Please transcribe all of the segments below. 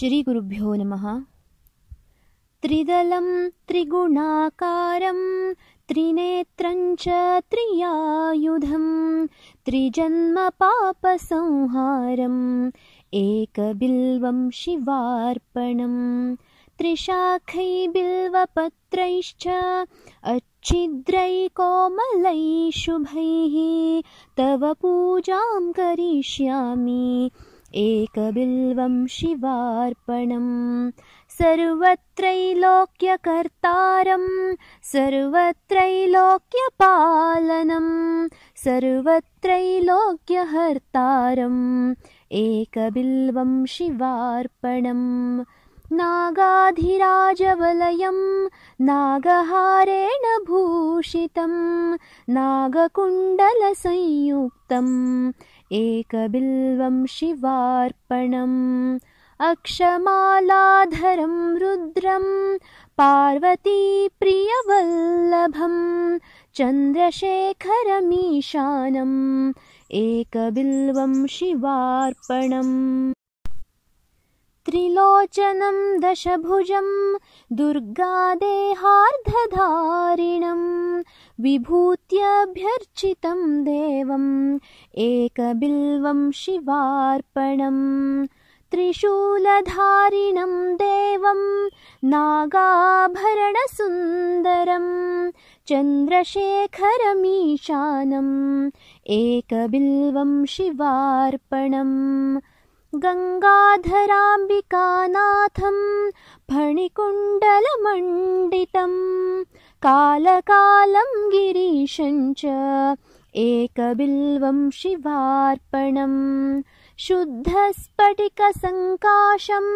श्रीगुरुभ्यो नमः त्रिदलं त्रिगुणाकारं त्रिनेत्रं च त्रियायुधं त्रिजन्मपापसंहारम् एकबिल्वं शिवार्पणम् त्रिशाखै बिल्वपत्रैश्च अच्छिद्रै कोमलैषुभैः तव पूजां करिष्यामि एकबिल्वं शिवार्पणम् सर्वत्रैलोक्यकर्तारम् सर्वत्रैलोक्यपालनम् सर्वत्रैलोक्यहर्तारम् एकबिल्वं शिवार्पणम् नागाधिराजवलयम् नागहारेण भूषितम् नागकुण्डलसंयुक्तम् एकबिल्वं शिवार्पणम् अक्षमालाधरं रुद्रं पार्वतीप्रियवल्लभं चन्द्रशेखरमीशानम् एकबिल्वं शिवार्पणम् त्रिलोचनम् दशभुजं दुर्गादेहार्धधारिणम् विभूत्यभ्यर्चितम् देवम् एकबिल्वम् शिवार्पणम् त्रिशूलधारिणम् देवम् नागाभरण चन्द्रशेखरमीशानम् एक शिवार्पणम् गङ्गाधराम्बिकानाथम् फणिकुण्डलमण्डितम् कालकालम् च एकबिल्वं शिवार्पणम् शुद्धस्फटिकसङ्काशम्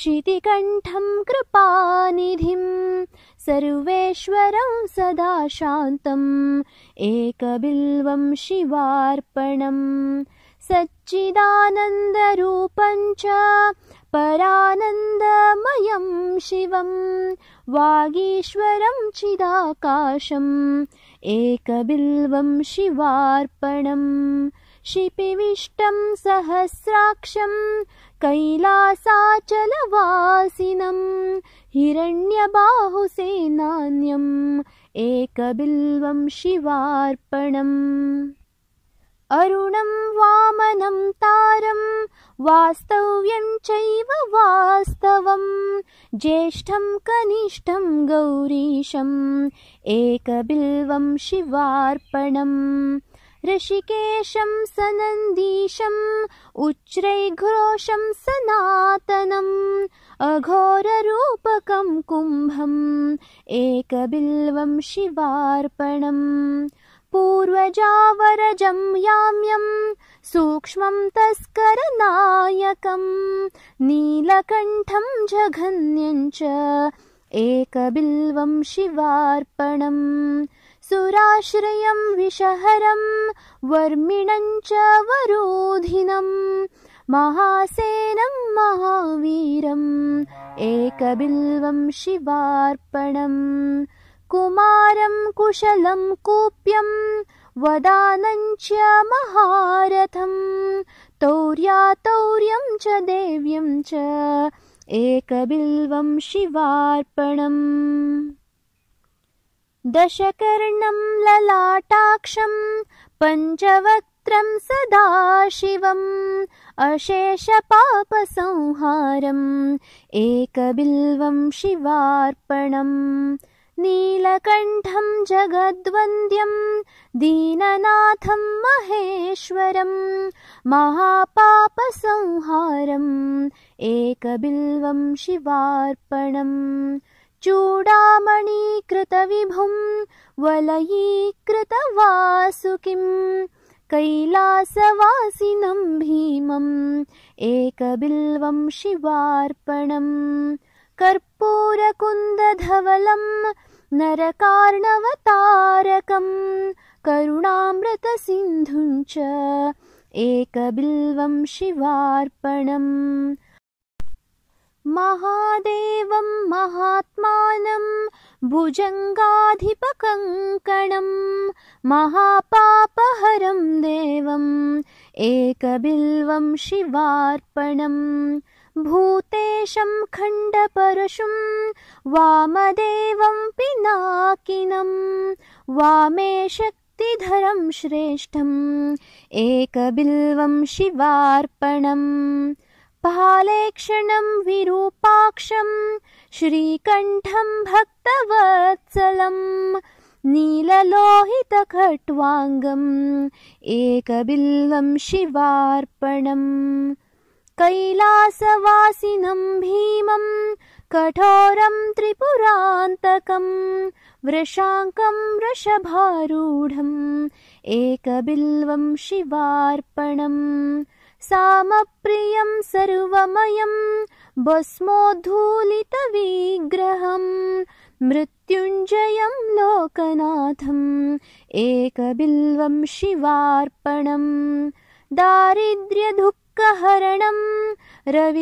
शितिकण्ठं कृपानिधिं सर्वेश्वरं सदा शान्तम् एक शिवार्पणम् सच्चिदानन्दरूपम् च परानन्दमयम् शिवं वागीश्वरं चिदाकाशम् एकबिल्वं शिवार्पणम् शिपिविष्टं सहस्राक्षं कैलासाचलवासिनम् हिरण्यबाहुसेनान्यम् एकबिल्वं शिवार्पणम् अरुणं वामनं तारं वास्तव्यं चैव वास्तवं ज्येष्ठं कनिष्ठं गौरीशम् एकबिल्वं शिवार्पणम् ऋषिकेशं सनन्दीशम् उच्चैघोषं सनातनम् अघोररूपकं कुम्भम् एकबिल्वं शिवार्पणम् पूर्वजावरजं याम्यम् सूक्ष्मं तस्करनायकम् नीलकण्ठं च एकबिल्वं शिवार्पणम् सुराश्रयं विषहरं वर्मिणं च वरोधिनम् महासेनं महावीरम् एकबिल्वं शिवार्पणम् कुमारं कुशलं कूप्यम् वदानञ्च महारथम् तौर्या च देव्यम् च एकबिल्वं शिवार्पणम् दशकर्णं ललाटाक्षम् पञ्चवक्त्रम् सदाशिवम् अशेषपापसंहारम् एकबिल्वं शिवार्पणम् नीलकण्ठं जगद्वन्द्यं दीननाथं महेश्वरं महापापसंहारम् एकबिल्वं शिवार्पणं चूडामणीकृतविभुं वलयीकृतवासुकिं कैलासवासिनं भीमम् एकबिल्वं शिवार्पणं कर्पूरकुन्दधवलम् नरकार्णवतारकम् करुणामृतसिन्धुं च एकबिल्वं शिवार्पणम् महादेवं महात्मानं भुजङ्गाधिपकङ्कणम् महापापहरं देवम् एकबिल्वं शिवार्पणम् भूतेशं खण्डपरशुं वामदेवं पिनाकिनं वामे शक्तिधरं श्रेष्ठम् एकबिल्वं शिवार्पणम् विरूपाक्षं। विरूपाक्षम् श्रीकण्ठं भक्तवत्सलं नीललोहितखट्वाङ्गम् एकबिल्वं शिवार्पणम् कैलासवासिनं भीमम् कठोरं त्रिपुरान्तकम् वृषाङ्कं वृषभारूढम् एकबिल्वं शिवार्पणम् सामप्रियं सर्वमयं, भस्मोद्धूलितविग्रहम् मृत्युञ्जयम् लोकनाथम् एक शिवार्पणम् दारिद्र्यधुप् कहरणम् रविचन्द्रानलेक्षणम्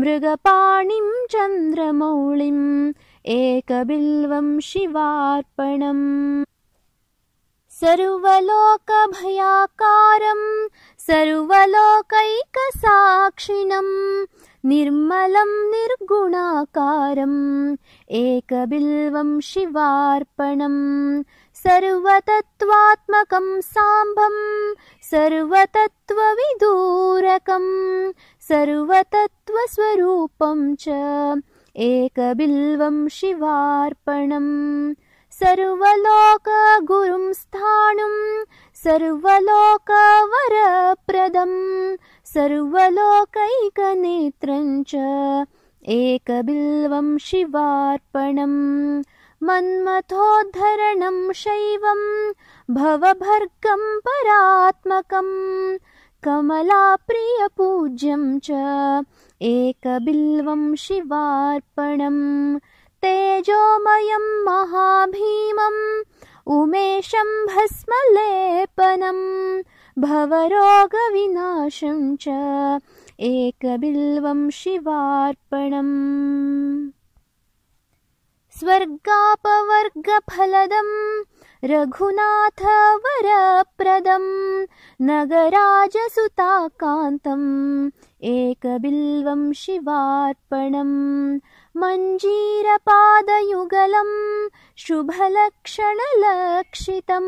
मृगपाणिम् चन्द्रमौळिम् एकबिल्वम् शिवार्पणम् सर्वलोकभयाकारम् सर्वलोकैकसाक्षिणम् निर्मलम् निर्गुणाकारम् एकबिल्वम् शिवार्पणम् सर्वतत्त्वात्मकं साम्भम् सर्वतत्त्वविदूरकम् सर्वतत्त्वस्वरूपं च एकबिल्वं शिवार्पणम् सर्वलोकगुरुं स्थाणुं सर्वलोकवरप्रदम् च एकबिल्वं शिवार्पणम् मन्मथोद्धरणम् शैवम् भवभर्गं परात्मकम् कमलाप्रियपूज्यम् च एकबिल्वम् शिवार्पणम् तेजोमयं महाभीमम् उमेशम् भस्मलेपनम् भवरोगविनाशं च एकबिल्वं शिवार्पणम् स्वर्गापवर्गफलदं रघुनाथवरप्रदं नगराजसुताकान्तम् एकबिल्वं शिवार्पणम् मञ्जीरपादयुगलं शुभलक्षणलक्षितं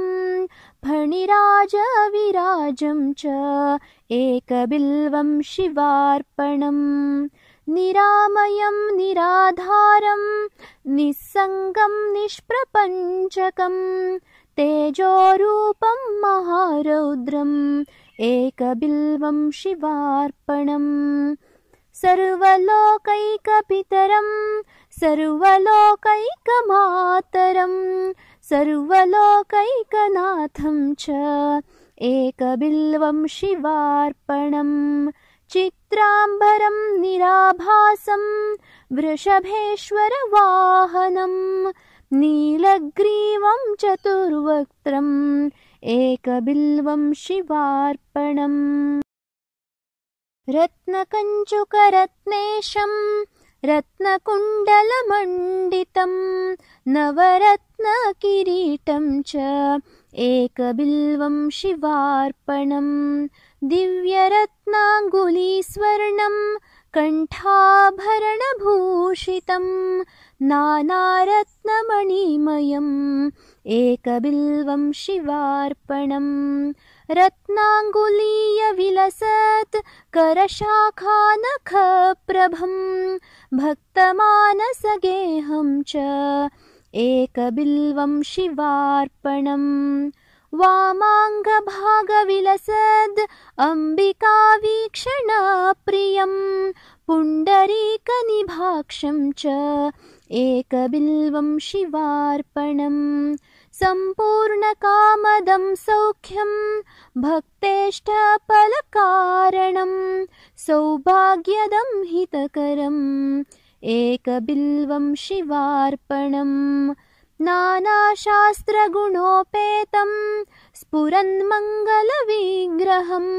फणिराजविराजम् च एकबिल्वं शिवार्पणम् निरामयं निराधारम् निस्सङ्गं निष्प्रपञ्चकम् तेजोरूपम् महारौद्रम् एकबिल्वम् शिवार्पणम् सर्वलोकैकपितरम् सर्वलोकैकमातरम् सर्वलोकैकनाथम् च एकबिल्वम् शिवार्पणम् चित्राम्बरम् निराभासं वृषभेश्वरवाहनम् नीलग्रीवम् चतुर्वक्त्रम् एकबिल्वम् शिवार्पणम् रत्नकञ्चुकरत्नेशम् रत्नकुण्डलमण्डितम् नवरत्नकिरीटम् च एकबिल्वं शिवार्पणम् दिव्यरत्नाङ्गुलीस्वर्णम् कण्ठाभरणभूषितम् नानारत्नमणिमयम् एकबिल्वं शिवार्पणम् रत्नाङ्गुलीयविलसत् करशाखानख भक्तमानसगेहं च एकबिल्वं शिवार्पणम् वामाङ्गभागविलसद् अम्बिकावीक्षणाप्रियम् पुण्डरीकनिभाक्षम् च एकबिल्वं शिवार्पणम् सम्पूर्णकामदं सौख्यम् भक्तेष्ठपलकारणम् सौभाग्यदं हितकरम् एकबिल्वं शिवार्पणम् नानाशास्त्रगुणोपेतम् स्फुरन्मङ्गलविग्रहम्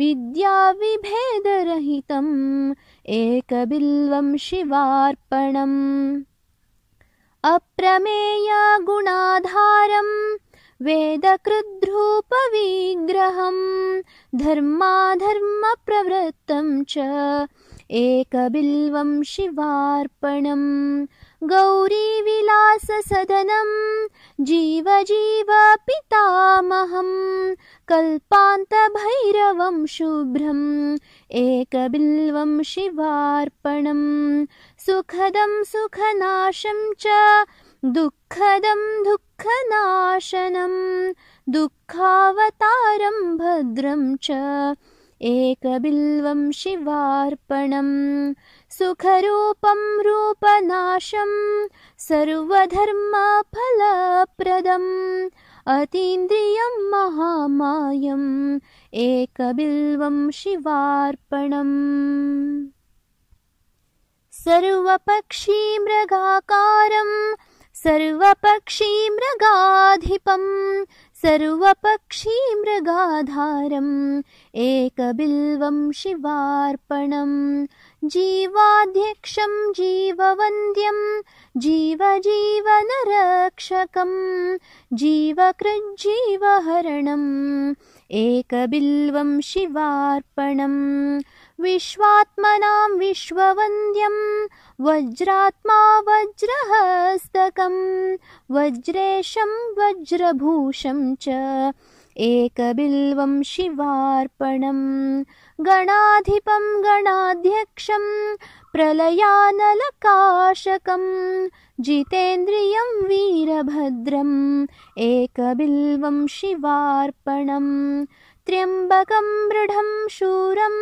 विद्याविभेदरहितम् एकबिल्वं शिवार्पणम् अप्रमेया गुणाधारम् वेदकृद्रूपविग्रहम् धर्माधर्मप्रवृत्तम् च एकबिल्वं शिवार्पणम् गौरीविलाससदनम् जीव जीवापितामहम् कल्पान्तभैरवं शुभ्रम् एकबिल्वं शिवार्पणम् सुखदं सुखनाशं च दुःखदं दुःखनाशनं दुःखावतारं भद्रं च एकबिल्वं शिवार्पणम् सुखरूपं रूपनाशं सर्वधर्मफलप्रदम् अतीन्द्रियं महामायम् एकबिल्वं शिवार्पणम् सर्वपक्षीमृगाकारम् सर्वपक्षीमृगाधिपम् सर्वपक्षीमृगाधारम् एकबिल्वम् शिवार्पणम् जीवाध्यक्षं जीववन्द्यम् जीवजीवनरक्षकम् जीवकृज्जीवहरणम् एकबिल्वम् शिवार्पणम् विश्वात्मनां विश्ववन्द्यं वज्रात्मा वज्रहस्तकं वज्रेशं वज्रभूषं च एकबिल्वं शिवार्पणं गणाधिपं गणाध्यक्षं प्रलयानलकाशकम् जितेन्द्रियं वीरभद्रम् एकबिल्वं शिवार्पणम् त्र्यम्बकम् मृढं शूरम्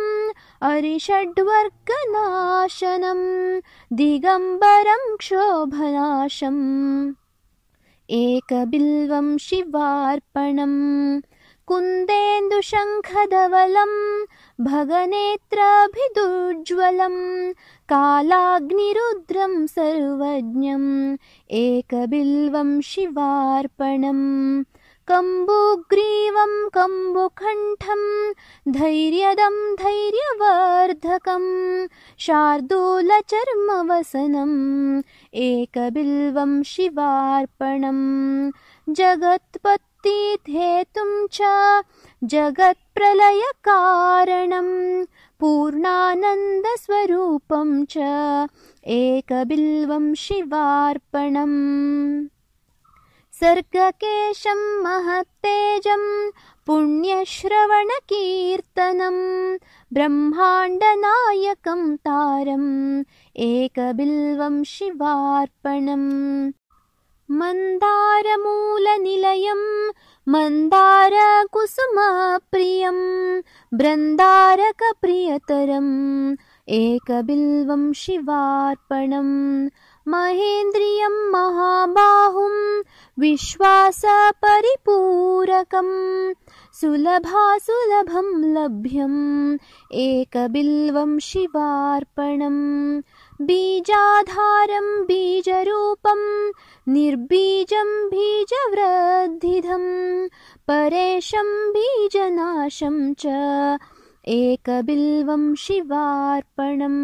अरिषड्वर्गनाशनम् दिगम्बरम् क्षोभनाशम् एकबिल्वं शिवार्पणम् कुन्देन्दुशङ्खदवलम् भगनेत्राभिदुर्ज्वलम् कालाग्निरुद्रं सर्वज्ञम् एकबिल्वं शिवार्पणम् कम्बुग्रीवम् कम्बुकण्ठम् धैर्यदम् धैर्यवर्धकम् शार्दूलचर्मवसनम् एकबिल्वम् शिवार्पणम् जगत्पत्तिधेतुम् च जगत्प्रलयकारणम् पूर्णानन्दस्वरूपम् च एकबिल्वम् शिवार्पणम् सर्गकेशं महत्तेजं पुण्यश्रवणकीर्तनं ब्रह्माण्डनायकं तारम् एकबिल्वं शिवार्पणम् मन्दारमूलनिलयं मन्दारकुसुमप्रियं बृन्दारकप्रियतरम् एकबिल्वं शिवार्पणम् महेन्द्रियं महाबाहुं विश्वासपरिपूरकम् सुलभा सुलभं लभ्यम् एकबिल्वं शिवार्पणम् बीजाधारं बीजरूपं निर्बीजं बीजवृद्धिधं परेशं बीजनाशं च एकबिल्वं शिवार्पणम्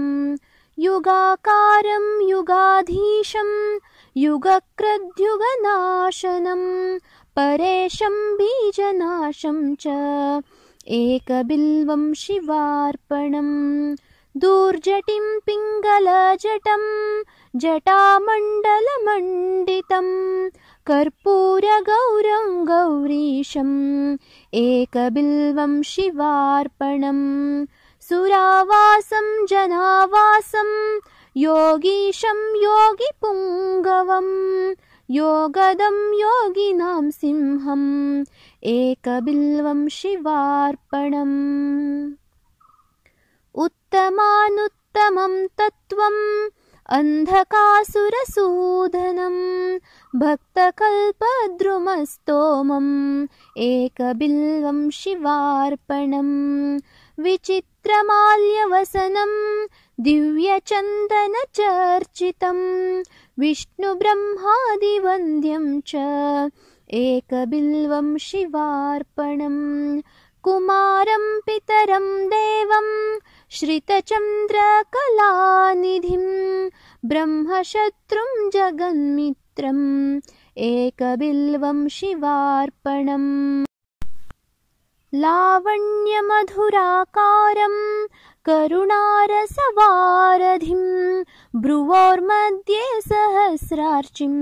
युगाकारं युगाधीशम् युगक्रद्युगनाशनं परेशम् बीजनाशम् च एकबिल्वं शिवार्पणम् दुर्जटिं पिङ्गलजटम् जटामण्डलमण्डितम् कर्पूरगौरं गौरीशम् एकबिल्वं शिवार्पणम् सुरावासं जनावासं योगीशं योगिपुङ्गवम् योगदं योगिनां सिंहम् एकबिल्वं शिवार्पणम् उत्तमानुत्तमं तत्त्वम् अन्धकासुरसूदनम् भक्तकल्पद्रुमस्तोमम् एकबिल्वं शिवार्पणम् विचित्रमाल्यवसनम् दिव्यचन्दनचर्चितम् विष्णुब्रह्मादिवन्द्यम् च एकबिल्वं शिवार्पणम् कुमारम् पितरम् देवम् श्रितचन्द्रकलानिधिम् ब्रह्मशत्रुं जगन्मित्रम् एकबिल्वं शिवार्पणम् लावण्यमधुराकारम् करुणारसवारधिं ब्रुवोर्मध्ये सहस्रार्चिम्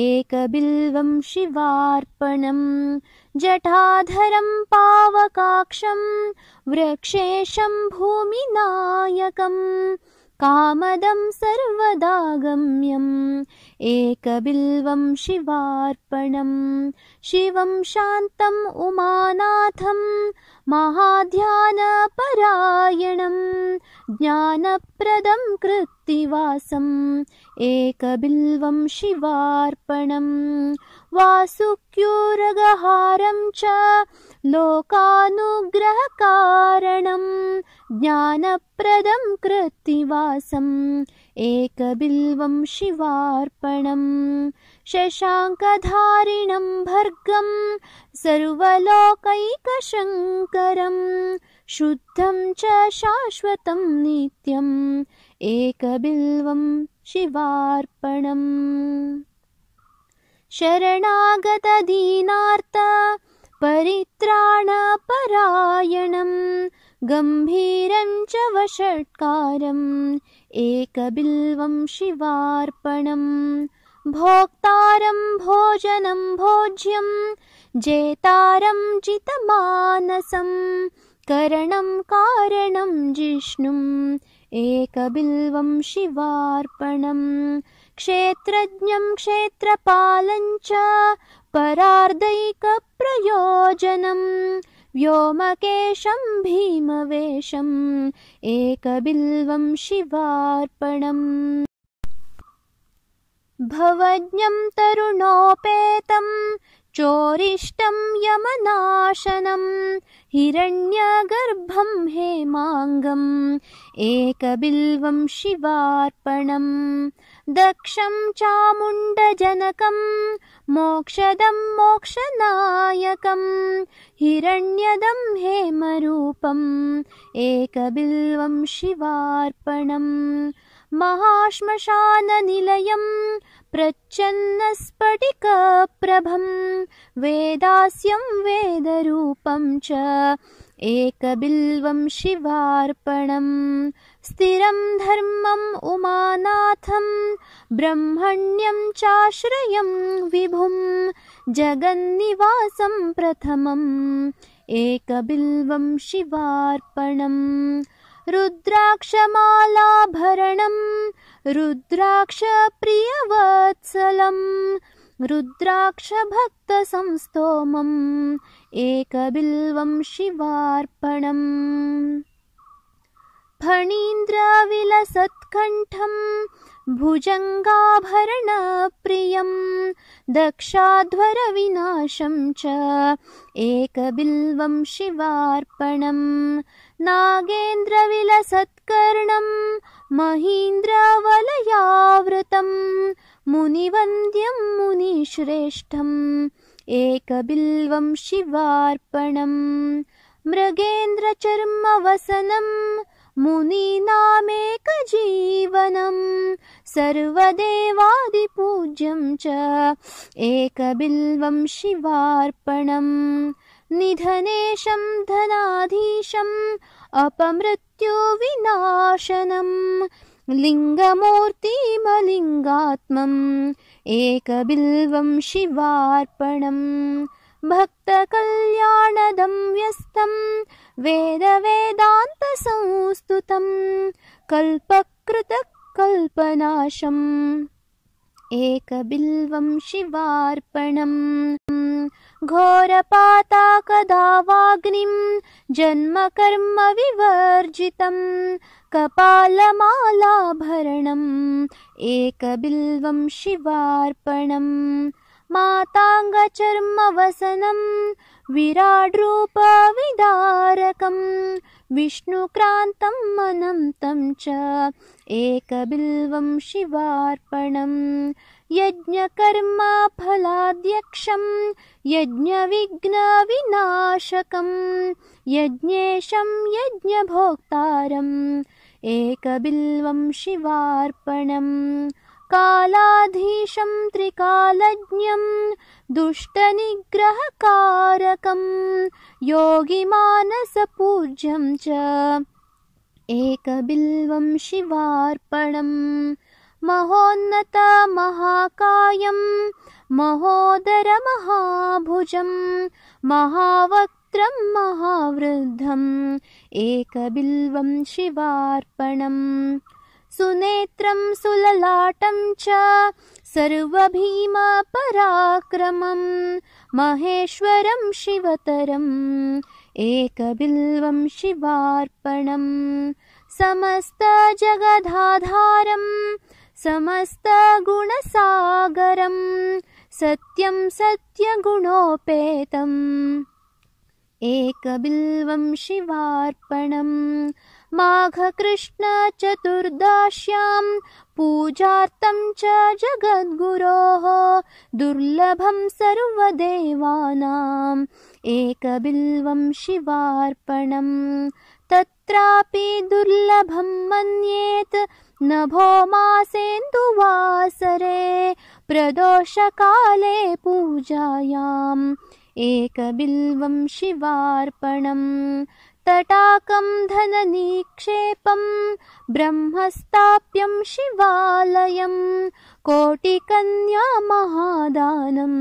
एकबिल्वं शिवार्पणम् जटाधरम् पावकाक्षम् वृक्षेशम् भूमिनायकम् कामदम् सर्वदागम्यम् एकबिल्वम् शिवार्पणम् शिवम् शान्तम् उमानाथम् महाध्यानपरायणम् ज्ञानप्रदम् कृत्तिवासम् एकबिल्वम् शिवार्पणम् वासुक्युरगहारम् च लोकानुग्रहकारणम् ज्ञानप्रदम् कृत्तिवासम् एकबिल्वं शिवार्पणम् शशाङ्कधारिणम् भर्गम् सर्वलोकैकशङ्करम् शुद्धम् च शाश्वतम् नित्यम् एकबिल्वम् शिवार्पणम् शरणागतदीनार्त परित्राणपरायणम् गम्भीरम् च वषट्कारम् एकबिल्वं शिवार्पणम् भोजनं भोज्यं भोज्यं जेतारं जितमानसं करणं कारणं जिष्णुम् एकबिल्वं शिवार्पणम् क्षेत्रज्ञं क्षेत्रपालञ्च परार्दैकप्रयोजनम् व्योमकेशम् भीमवेशम् एकबिल्वम् शिवार्पणम् भवज्ञम् तरुणोपेतम् चोरिष्टं यमनाशनम् हिरण्यगर्भम् हेमाङ्गम् एकबिल्वम् शिवार्पणम् दक्षं चामुण्डजनकं मोक्षदं मोक्षनायकं हिरण्यदं हेमरूपम् एकबिल्वं शिवार्पणम् महाश्मशाननिलयं प्रचन्नस्फटिकप्रभं वेदास्यं वेदरूपं च एकबिल्वं शिवार्पणम् स्थिरम् धर्मम् उमानाथम् ब्रह्मण्यं चाश्रयं विभुं जगन्निवासं प्रथमम् एकबिल्वं शिवार्पणम् रुद्राक्षमालाभरणम् रुद्राक्षप्रियवत्सलम् रुद्राक्षभक्तसंस्तोमम् एकबिल्वम् शिवार्पणम् फणीन्द्रविलसत्कण्ठम् भुजङ्गाभरणप्रियम् दक्षाध्वरविनाशम् च एकबिल्वम् शिवार्पणम् नागेन्द्रविलसत्कर्णम् महीन्द्रवलयावृतं मुनिवन्द्यं मुनिश्रेष्ठम् एकबिल्वं शिवार्पणम् मृगेन्द्रचर्मवसनम् मुनीनामेकजीवनम् सर्वदेवादिपूज्यं च एकबिल्वं शिवार्पणम् निधनेशं धनाधीशम् विनाशनम् लिङ्गमूर्तिमलिङ्गात्मम् एक शिवार्पणम् भक्तकल्याणदं व्यस्तं वेदवेदान्तसंस्तुतं कल्पकृतकल्पनाशम् एक शिवार्पणम् घोरपाता कदा वाग्निं जन्मकर्म विवर्जितम् कपालमालाभरणम् एकबिल्वं शिवार्पणम् माताङ्गचर्मवसनम् विराड्रूपाविदारकम् विष्णुक्रान्तं मनन्तं च एकबिल्वं शिवार्पणम् यज्ञकर्माफलाद्यक्षम् यज्ञविघ्नविनाशकम् यज्ञेशं यज्ञभोक्तारम् एकबिल्वम् शिवार्पणम् कालाधीशम् त्रिकालज्ञम् दुष्टनिग्रहकारकम् योगिमानसपूज्यम् च एकबिल्वम् शिवार्पणम् महोदर महोदरमहाभुजं महावक्त्रं महावृद्धम् एकबिल्वं शिवार्पणम् सुनेत्रं सुललाटं च सर्वभीमपराक्रमम् महेश्वरं शिवतरम् एकबिल्वं शिवार्पणं समस्तजगधाधारम् समस्तगुणसागरम् सत्यं सत्यगुणोपेतम् एकबिल्वं शिवार्पणम् माघकृष्ण पूजार्थं च जगद्गुरोः दुर्लभं सर्वदेवानाम् एकबिल्वं शिवार्पणम् तत्रापि दुर्लभं मन्येत् नभो मासेन्दुवासरे प्रदोषकाले पूजायाम् एकबिल्वं शिवार्पणम् तटाकं धननीक्षेपम् ब्रह्मस्ताप्यं शिवालयम् कोटिकन्यामहादानम्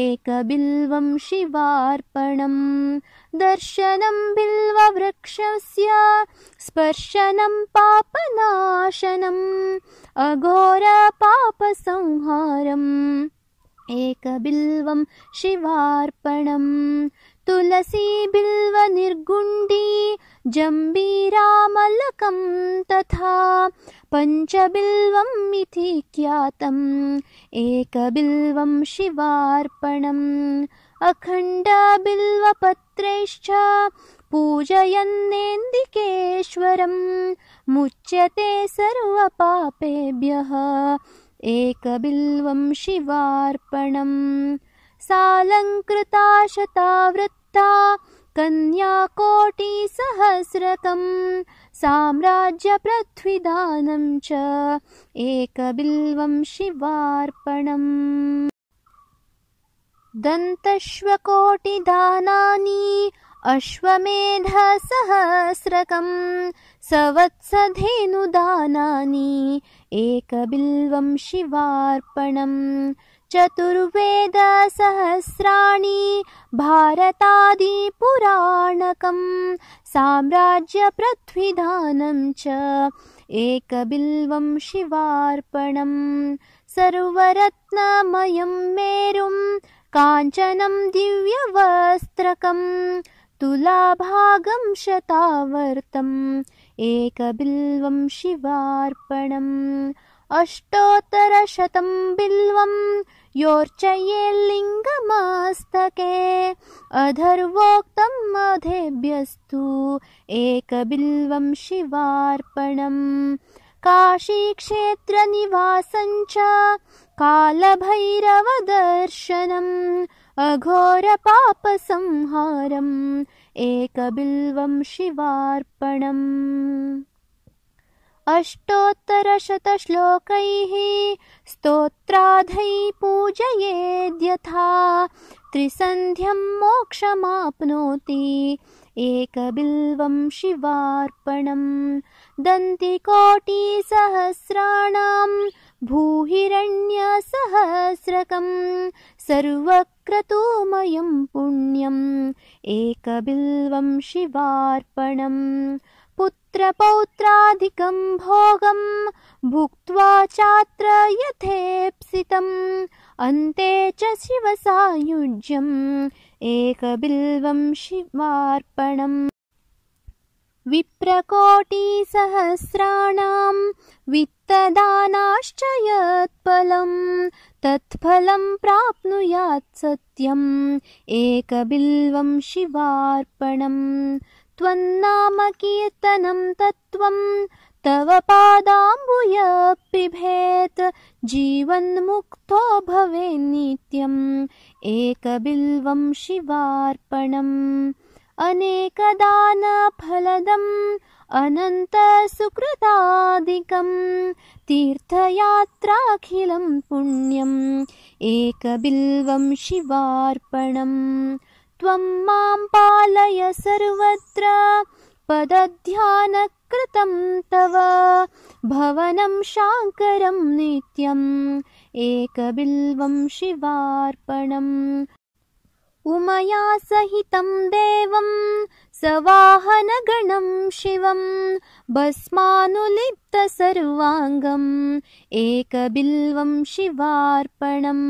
एकबिल्वं शिवार्पणम् दर्शनम् बिल्ववृक्षस्य स्पर्शनं पापनाशनम् अघोरपापसंहारम् एकबिल्वम् शिवार्पणम् तुलसी बिल्व निर्गुण्डी जम्बीरामलकम् तथा पञ्चबिल्वम् इति ख्यातम् एकबिल्वम् शिवार्पणम् अखण्डबिल्वपत्रैश्च पूजयन्नेन्दिकेश्वरम् मुच्यते सर्वपापेभ्यः एकबिल्वं शिवार्पणम् सालङ्कृता शतावृत्ता कन्याकोटिसहस्रकम् साम्राज्यपृथ्वी च एकबिल्वं शिवार्पणम् दन्तश्वकोटिदानानि अश्वमेधसहस्रकम् सवत्सधेनुदानानि एकबिल्वम् शिवार्पणम् चतुर्वेदसहस्राणि भारतादिपुराणकम् साम्राज्यपृथ्विदानं च एकबिल्वम् शिवार्पणम् सर्वरत्नमयम् मेरुम् काञ्चनम् दिव्यवस्त्रकम् तुलाभागं शतावर्तम् एकबिल्वं शिवार्पणम् अष्टोत्तरशतं बिल्वं योर्चये लिङ्गमास्तके अधर्वोक्तम् अधेभ्यस्तु एकबिल्वं शिवार्पणम् काशीक्षेत्रनिवासञ्च कालभैरवदर्शनम् अघोरपापसंहारम् एकबिल्वं शिवार्पणम् अष्टोत्तरशतश्लोकैः स्तोत्राधै पूजयेद्यथा त्रिसन्ध्यं मोक्षमाप्नोति एकबिल्वं शिवार्पणम् दन्तिकोटिसहस्राणां भूहिरण्यसहस्रकम् सर्वक्रतोमयम् पुण्यम् एकबिल्वम् शिवार्पणम् पुत्रपौत्रादिकम् भोगम् भुक्त्वा चात्र यथेप्सितम् अन्ते च शिवसायुज्यम् एकबिल्वम् शिवार्पणम् विप्रकोटिसहस्राणाम् वित्तदानाश्च यत्पलम् तत्फलम् प्राप्नुयात् सत्यम् एकबिल्वम् शिवार्पणम् त्वन्नामकीर्तनं तत्त्वम् तव पादाम्बुयपिभेत् जीवन्मुक्तो भवेन्नित्यम् एकबिल्वम् शिवार्पणम् अनेकदानफलदम् अनन्तसुकृतादिकम् तीर्थयात्राखिलम् पुण्यम् एकबिल्वम् शिवार्पणम् त्वम् माम् पालय सर्वत्र पदध्यान तव भवनम् शाङ्करम् नित्यम् एकबिल्वम् शिवार्पणम् उमया सहितं देवं सवाहनगणं शिवं भस्मानुलिप्तसर्वाङ्गम् एकबिल्वं शिवार्पणम्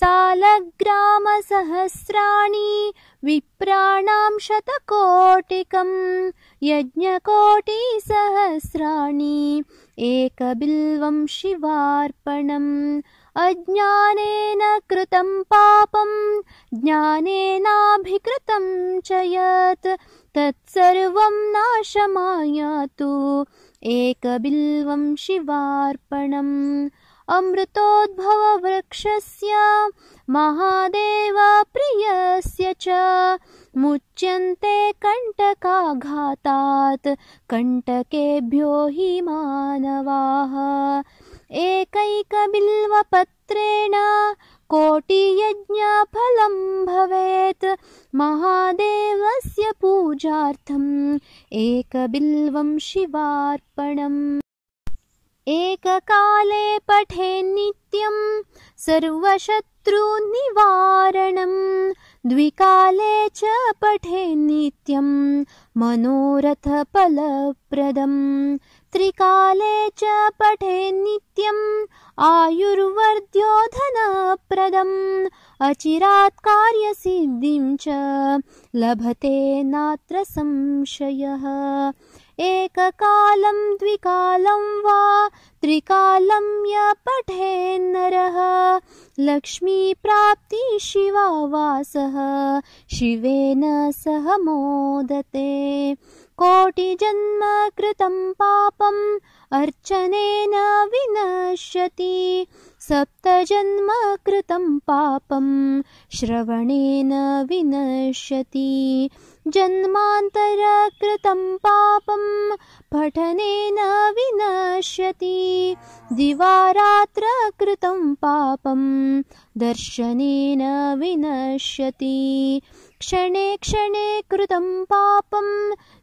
सालग्रामसहस्राणि विप्राणां शतकोटिकम् यज्ञकोटिसहस्राणि एकबिल्वं शिवार्पणम् अज्ञानेन कृतं पापं ज्ञानेनाभिकृतं च यत् तत्सर्वं नाशमायातु एकबिल्वं शिवार्पणम् अमृतोद्भववृक्षस्य महादेवप्रियस्य च मुच्यन्ते कण्टकाघातात् कण्टकेभ्यो हि मानवाः एकैकबिल्वपत्रेण कोटियज्ञाफलं भवेत् महादेवस्य पूजार्थम् एकबिल्वं शिवार्पणम् एककाले पठे नित्यं सर्वशत्रुनिवारणं द्विकाले च पठे नित्यं मनोरथफलप्रदम् रात्रिकाले च पठे नित्यम् आयुर्वर्ध्योधनप्रदम् अचिरात् कार्यसिद्धिं च लभते नात्र संशयः एककालम् द्विकालं वा त्रिकालं य पठेन्नरः लक्ष्मीप्राप्ति वासः शिवेन सह मोदते कोटिजन्मकृतं पापम् अर्चनेन विनश्यति सप्तजन्मकृतं पापं श्रवणेन विनश्यति जन्मान्तरकृतं पापं पठनेन विनश्यति दिवारात्रकृतं पापं दर्शनेन विनश्यति क्षणे क्षणे कृतं पापं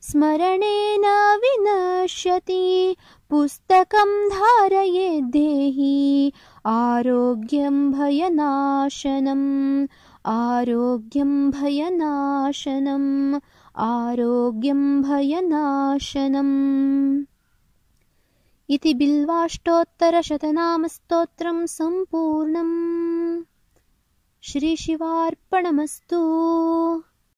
स्मरणेन विनश्यति पुस्तकं धारये देहि भयनाशनम् आरोग्यं भयनाशनम् इति बिल्वाष्टोत्तरशतनामस्तोत्रं सम्पूर्णम् श्रीशिवार्पणमस्तु